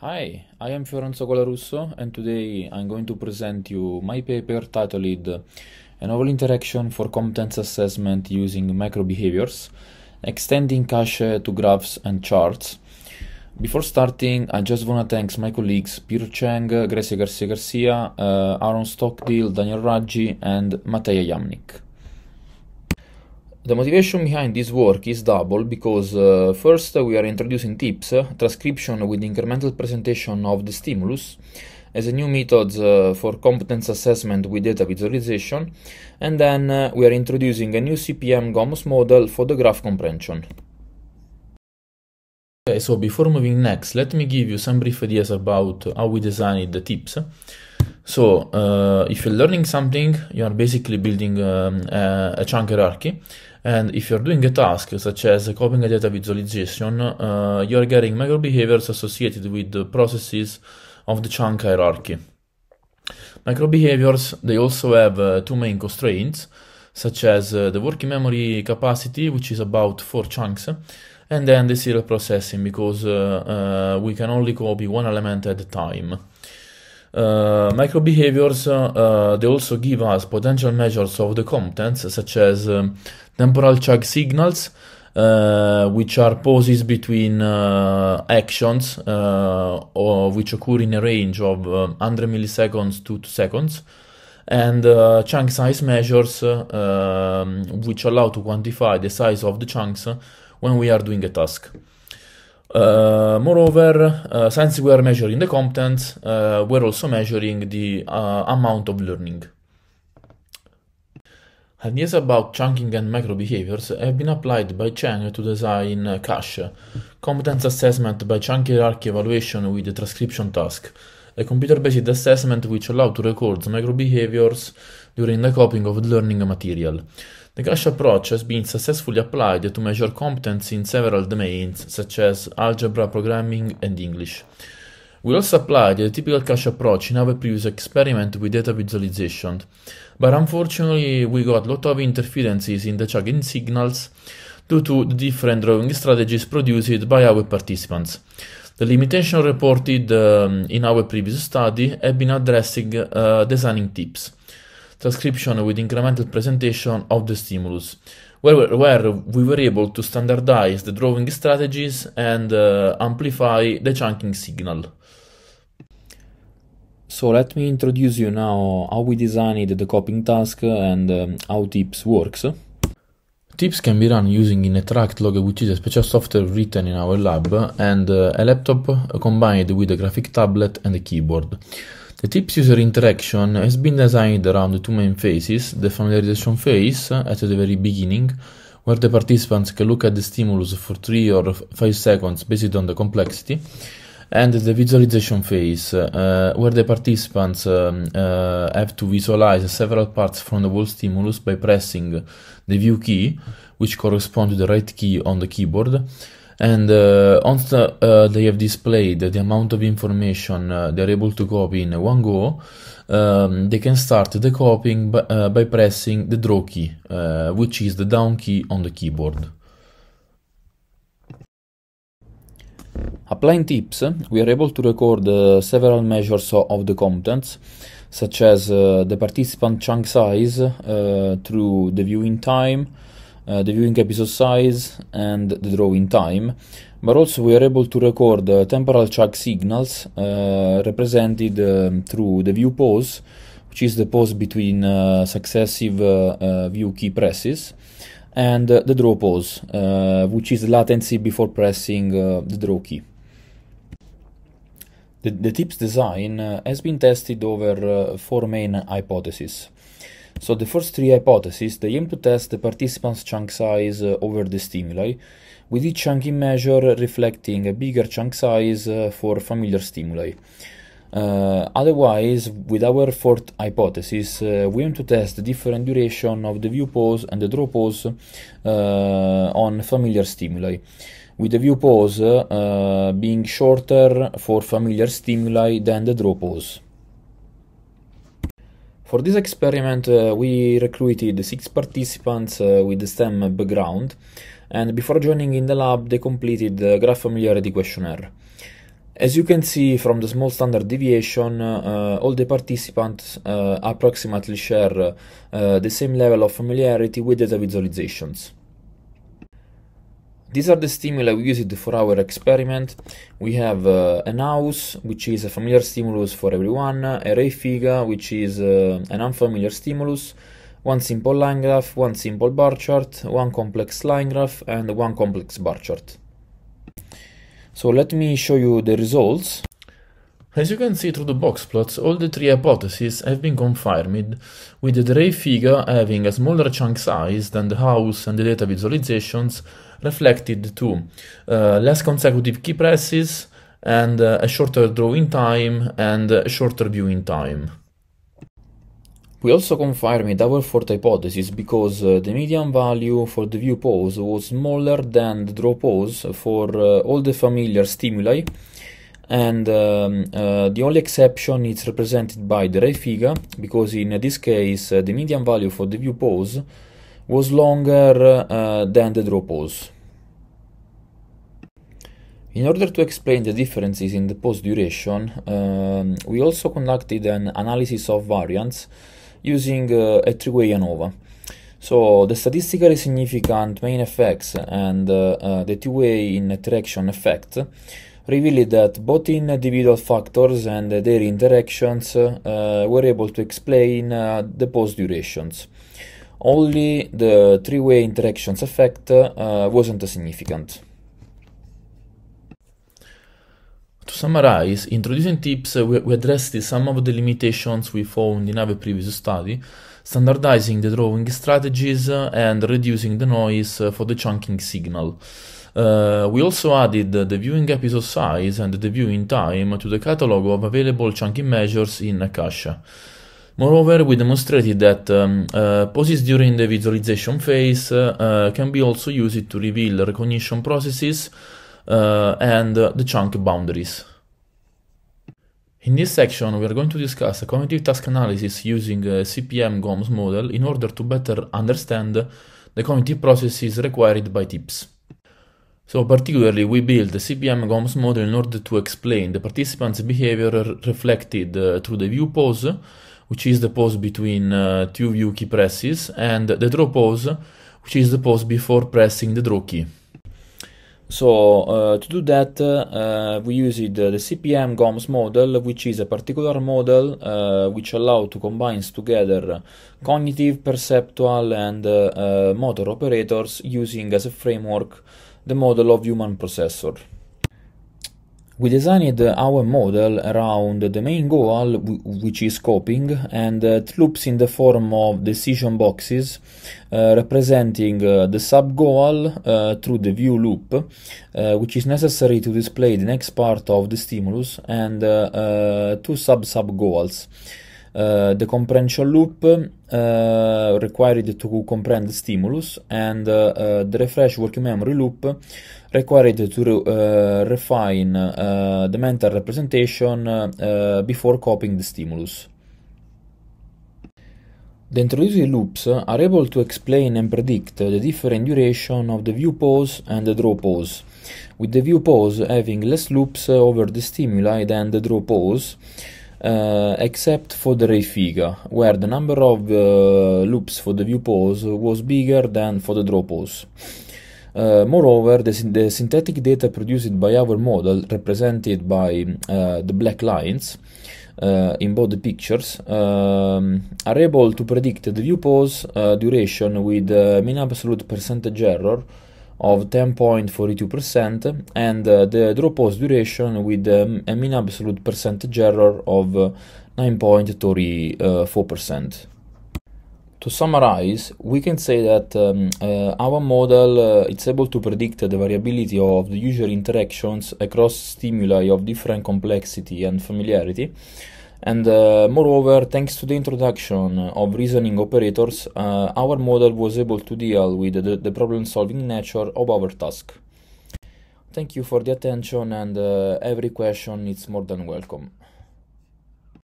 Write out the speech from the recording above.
Hi, I am Fiorenzo Colarusso and today I'm going to present you my paper titled A Novel Interaction for Competence Assessment Using Microbehaviors, Extending Cache to Graphs and Charts. Before starting, I just wanna thank my colleagues Peter Chang, Gracie Garcia Garcia, uh, Aaron Stockdale, Daniel Raggi and Mattia Yamnik the motivation behind this work is double because uh, first we are introducing tips, uh, transcription with incremental presentation of the stimulus, as a new method uh, for competence assessment with data visualization, and then uh, we are introducing a new CPM GOMS model for the graph comprehension. Okay, so before moving next, let me give you some brief ideas about how we designed the tips. So uh, if you're learning something, you are basically building um, a, a, chunk hierarchy. And if you're doing a task such as copying a data visualization, uh, you're getting microbehaviors associated with the processes of the chunk hierarchy. Microbehaviors, they also have uh, two main constraints, such as uh, the working memory capacity, which is about four chunks, and then the serial processing, because uh, uh, we can only copy one element at a time. Uh, microbehaviors, uh, they also give us potential measures of the contents, such as um, temporal chug signals, uh, which are pauses between uh, actions, uh, or which occur in a range of 100 um, milliseconds to 2 seconds, and uh, chunk size measures, um, which allow to quantify the size of the chunks when we are doing a task. Uh, moreover, uh, since we are measuring the content, uh, we're also measuring the amount of learning. Ideas about chunking and microbehaviors have been applied by Cheng to design CASH, Competence Assessment by Chunk Hierarchy Evaluation with Transcription Task, a computer-based assessment which allowed to record microbehaviors during the copying of learning material. The cache approach has been successfully applied to measure competence in several domains, such as algebra, programming, and English. We also applied the typical cache approach in our previous experiment with data visualization, but unfortunately we got a lot of interferences in the chugging signals due to the different drawing strategies produced by our participants. The limitation reported um, in our previous study have been addressing uh, designing tips transcription with incremental presentation of the stimulus, where, where we were able to standardize the drawing strategies and uh, amplify the chunking signal. So let me introduce you now how we designed the copying task and um, how TIPS works. TIPS can be run using in a which is a special software written in our lab, and uh, a laptop combined with a graphic tablet and a keyboard. The tip's user interaction has been designed around two main phases, the familiarization phase at the very beginning, where the participants can look at the stimulus for 3 or 5 seconds based on the complexity, and the visualization phase, uh, where the participants um, uh, have to visualize several parts from the whole stimulus by pressing the view key, which corresponds to the right key on the keyboard, and uh, once the, uh, they have displayed the amount of information uh, they're able to copy in one go, um, they can start the copying by, uh, by pressing the draw key, which is the down key on the keyboard. Applying tips, we are able to record uh, several measures of the contents, such as uh, the participant chunk size uh, through the viewing time, uh, the viewing episode size and the drawing time but also we are able to record uh, temporal chunk signals uh, represented um, through the view pause which is the pause between uh, successive uh, uh, view key presses and the draw pause which is the latency before pressing the draw key the, the tip's design has been tested over four main hypotheses so the first three hypotheses, they aim to test the participants' chunk size uh, over the stimuli, with each chunking measure reflecting a bigger chunk size uh, for familiar stimuli. Uh, otherwise, with our fourth hypothesis, uh, we aim to test the different duration of the view pause and the draw pause uh, on familiar stimuli, with the view pause uh, being shorter for familiar stimuli than the draw pause. For this experiment, uh, we recruited six participants uh, with the STEM background, and before joining in the lab, they completed the graph familiarity questionnaire. As you can see from the small standard deviation, uh, all the participants uh, approximately share uh, the same level of familiarity with data visualizations. These are the stimuli we used for our experiment. We have uh, an house, which is a familiar stimulus for everyone, a ray figure, which is uh, an unfamiliar stimulus, one simple line graph, one simple bar chart, one complex line graph, and one complex bar chart. So let me show you the results. As you can see through the box plots, all the three hypotheses have been confirmed, with the ray figure having a smaller chunk size than the house and the data visualizations, reflected to uh, less consecutive key presses and uh, a shorter drawing time and a shorter viewing time. We also confirmed our fourth hypothesis because uh, the median value for the view pose was smaller than the draw pose for uh, all the familiar stimuli and um, uh, the only exception is represented by the ray figure because in this case uh, the median value for the view pose was longer uh, than the draw pause. In order to explain the differences in the pause duration, um, we also conducted an analysis of variance using uh, a three-way ANOVA. So the statistically significant main effects and uh, uh, the two-way interaction effect revealed that both individual factors and their interactions uh, were able to explain uh, the pause durations. Only the three-way interactions effect uh, wasn't significant. To summarize, introducing tips, uh, we, we addressed some of the limitations we found in our previous study, standardizing the drawing strategies uh, and reducing the noise uh, for the chunking signal. Uh, we also added the viewing episode size and the viewing time to the catalog of available chunking measures in Akasha. Moreover, we demonstrated that um, uh, poses during the visualization phase uh, uh, can be also used to reveal recognition processes uh, and uh, the chunk boundaries. In this section, we are going to discuss a cognitive task analysis using CPM GOMS model in order to better understand the cognitive processes required by TIPS. So particularly, we built the CPM GOMS model in order to explain the participants' behavior reflected uh, through the view pose which is the pause between uh, two view key presses, and the draw pause, which is the pause before pressing the draw key. So uh, to do that, uh, we used the CPM GOMS model, which is a particular model uh, which allows to combine together cognitive, perceptual, and uh, uh, motor operators using as a framework the model of human processor. We designed our model around the main goal, which is coping, and it uh, loops in the form of decision boxes uh, representing uh, the sub-goal uh, through the view loop, uh, which is necessary to display the next part of the stimulus and uh, two sub-sub-goals. sub sub goals uh, the comprehension loop uh, eh, required to comprehend the stimulus, and uh, the refresh working memory loop required to re refine the mental representation before copying the stimulus. The introducing loops are able to explain and predict the different duration of the view pause and the draw pause, with the view pause having less loops over the stimuli than the draw pause uh, except for the Rayfiga, where the number of uh, loops for the view pose was bigger than for the draw pose. Uh, moreover, the, the, synthetic data produced by our model, represented by uh, the black lines uh, in both the pictures, um, are able to predict the view pose duration with mean absolute percentage error of 10.42% and uh, the draw pause duration with um, a mean absolute percentage error of uh, 9.34%. To summarize, we can say that um, uh, our model uh, is able to predict the variability of the user interactions across stimuli of different complexity and familiarity and uh, moreover, thanks to the introduction of reasoning operators, uh, our model was able to deal with the, the problem-solving nature of our task. Thank you for the attention and uh, every question is more than welcome.